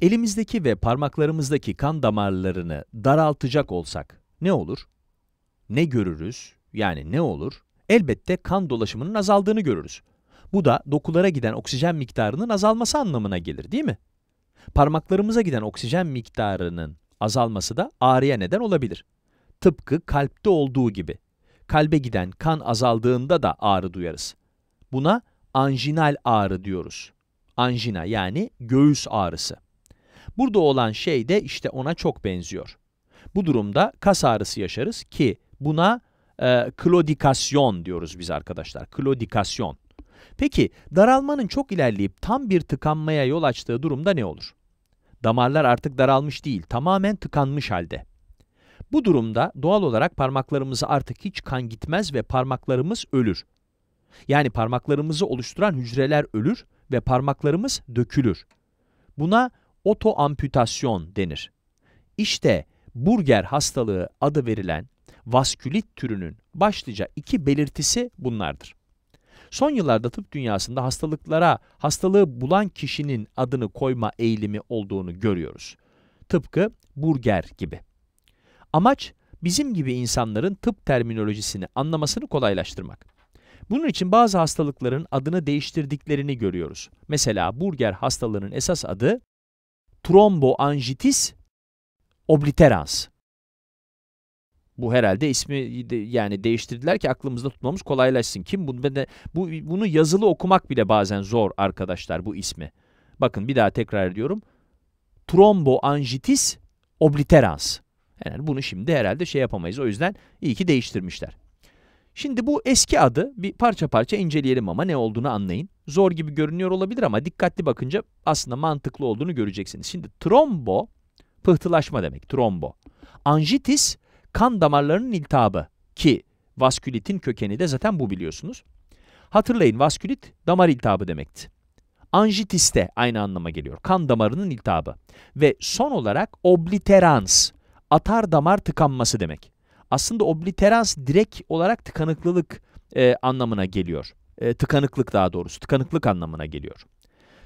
Elimizdeki ve parmaklarımızdaki kan damarlarını daraltacak olsak ne olur? Ne görürüz? Yani ne olur? Elbette kan dolaşımının azaldığını görürüz. Bu da dokulara giden oksijen miktarının azalması anlamına gelir değil mi? Parmaklarımıza giden oksijen miktarının azalması da ağrıya neden olabilir. Tıpkı kalpte olduğu gibi. Kalbe giden kan azaldığında da ağrı duyarız. Buna anjinal ağrı diyoruz. Anjina yani göğüs ağrısı. Burada olan şey de işte ona çok benziyor. Bu durumda kas ağrısı yaşarız ki buna e, klodikasyon diyoruz biz arkadaşlar. Klodikasyon. Peki daralmanın çok ilerleyip tam bir tıkanmaya yol açtığı durumda ne olur? Damarlar artık daralmış değil, tamamen tıkanmış halde. Bu durumda doğal olarak parmaklarımıza artık hiç kan gitmez ve parmaklarımız ölür. Yani parmaklarımızı oluşturan hücreler ölür ve parmaklarımız dökülür. Buna otoamputasyon denir. İşte Burger hastalığı adı verilen vaskülit türünün başlıca iki belirtisi bunlardır. Son yıllarda tıp dünyasında hastalıklara hastalığı bulan kişinin adını koyma eğilimi olduğunu görüyoruz. Tıpkı Burger gibi. Amaç bizim gibi insanların tıp terminolojisini anlamasını kolaylaştırmak. Bunun için bazı hastalıkların adını değiştirdiklerini görüyoruz. Mesela Burger hastalığının esas adı tromboanjitis obliterans. Bu herhalde ismi de, yani değiştirdiler ki aklımızda tutmamız kolaylaşsın. Kim bunu de bu bunu yazılı okumak bile bazen zor arkadaşlar bu ismi. Bakın bir daha tekrar ediyorum. Tromboanjitis obliterans. Yani bunu şimdi herhalde şey yapamayız. O yüzden iyi ki değiştirmişler. Şimdi bu eski adı bir parça parça inceleyelim ama ne olduğunu anlayın. Zor gibi görünüyor olabilir ama dikkatli bakınca aslında mantıklı olduğunu göreceksiniz. Şimdi trombo pıhtılaşma demek trombo. Anjitis kan damarlarının iltihabı ki vaskülitin kökeni de zaten bu biliyorsunuz. Hatırlayın vaskülit damar iltihabı demekti. Anjitis de aynı anlama geliyor. Kan damarının iltihabı. Ve son olarak obliterans, atar damar tıkanması demek aslında obliterans direkt olarak tıkanıklılık e, anlamına geliyor. E, tıkanıklık daha doğrusu tıkanıklık anlamına geliyor.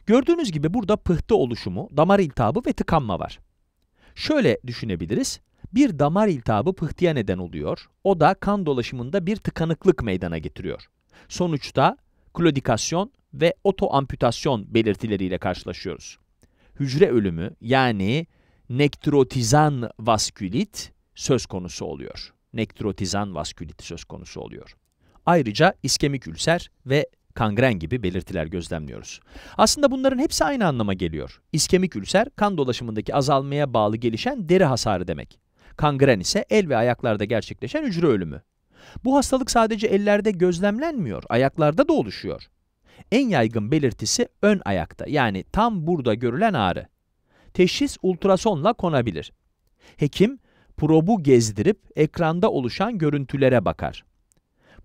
Gördüğünüz gibi burada pıhtı oluşumu, damar iltihabı ve tıkanma var. Şöyle düşünebiliriz. Bir damar iltihabı pıhtıya neden oluyor. O da kan dolaşımında bir tıkanıklık meydana getiriyor. Sonuçta klodikasyon ve otoamputasyon belirtileriyle karşılaşıyoruz. Hücre ölümü yani nektrotizan vaskülit söz konusu oluyor. Nektrotizan vasküliti söz konusu oluyor. Ayrıca iskemik ülser ve kangren gibi belirtiler gözlemliyoruz. Aslında bunların hepsi aynı anlama geliyor. İskemik ülser, kan dolaşımındaki azalmaya bağlı gelişen deri hasarı demek. Kangren ise el ve ayaklarda gerçekleşen hücre ölümü. Bu hastalık sadece ellerde gözlemlenmiyor, ayaklarda da oluşuyor. En yaygın belirtisi ön ayakta, yani tam burada görülen ağrı. Teşhis ultrasonla konabilir. Hekim, probu gezdirip ekranda oluşan görüntülere bakar.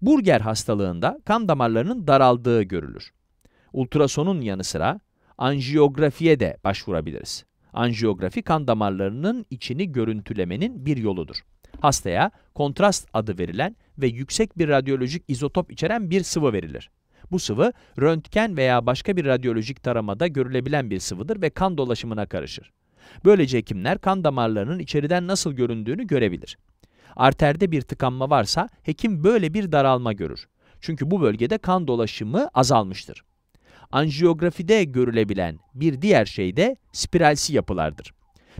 Burger hastalığında kan damarlarının daraldığı görülür. Ultrasonun yanı sıra anjiyografiye de başvurabiliriz. Anjiyografi kan damarlarının içini görüntülemenin bir yoludur. Hastaya kontrast adı verilen ve yüksek bir radyolojik izotop içeren bir sıvı verilir. Bu sıvı röntgen veya başka bir radyolojik taramada görülebilen bir sıvıdır ve kan dolaşımına karışır. Böylece hekimler kan damarlarının içeriden nasıl göründüğünü görebilir. Arterde bir tıkanma varsa hekim böyle bir daralma görür. Çünkü bu bölgede kan dolaşımı azalmıştır. Anjiyografide görülebilen bir diğer şey de spiralsi yapılardır.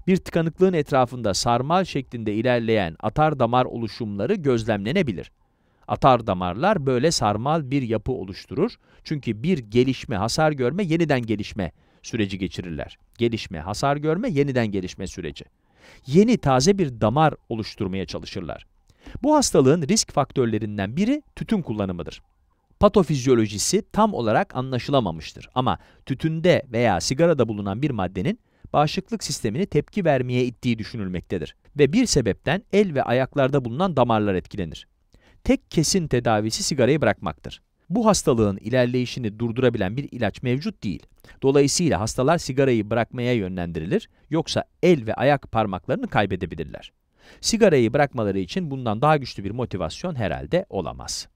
Bir tıkanıklığın etrafında sarmal şeklinde ilerleyen atar damar oluşumları gözlemlenebilir. Atar damarlar böyle sarmal bir yapı oluşturur. Çünkü bir gelişme, hasar görme, yeniden gelişme süreci geçirirler. Gelişme, hasar görme, yeniden gelişme süreci. Yeni taze bir damar oluşturmaya çalışırlar. Bu hastalığın risk faktörlerinden biri tütün kullanımıdır. Patofizyolojisi tam olarak anlaşılamamıştır ama tütünde veya sigarada bulunan bir maddenin bağışıklık sistemini tepki vermeye ittiği düşünülmektedir ve bir sebepten el ve ayaklarda bulunan damarlar etkilenir. Tek kesin tedavisi sigarayı bırakmaktır. Bu hastalığın ilerleyişini durdurabilen bir ilaç mevcut değil. Dolayısıyla hastalar sigarayı bırakmaya yönlendirilir, yoksa el ve ayak parmaklarını kaybedebilirler. Sigarayı bırakmaları için bundan daha güçlü bir motivasyon herhalde olamaz.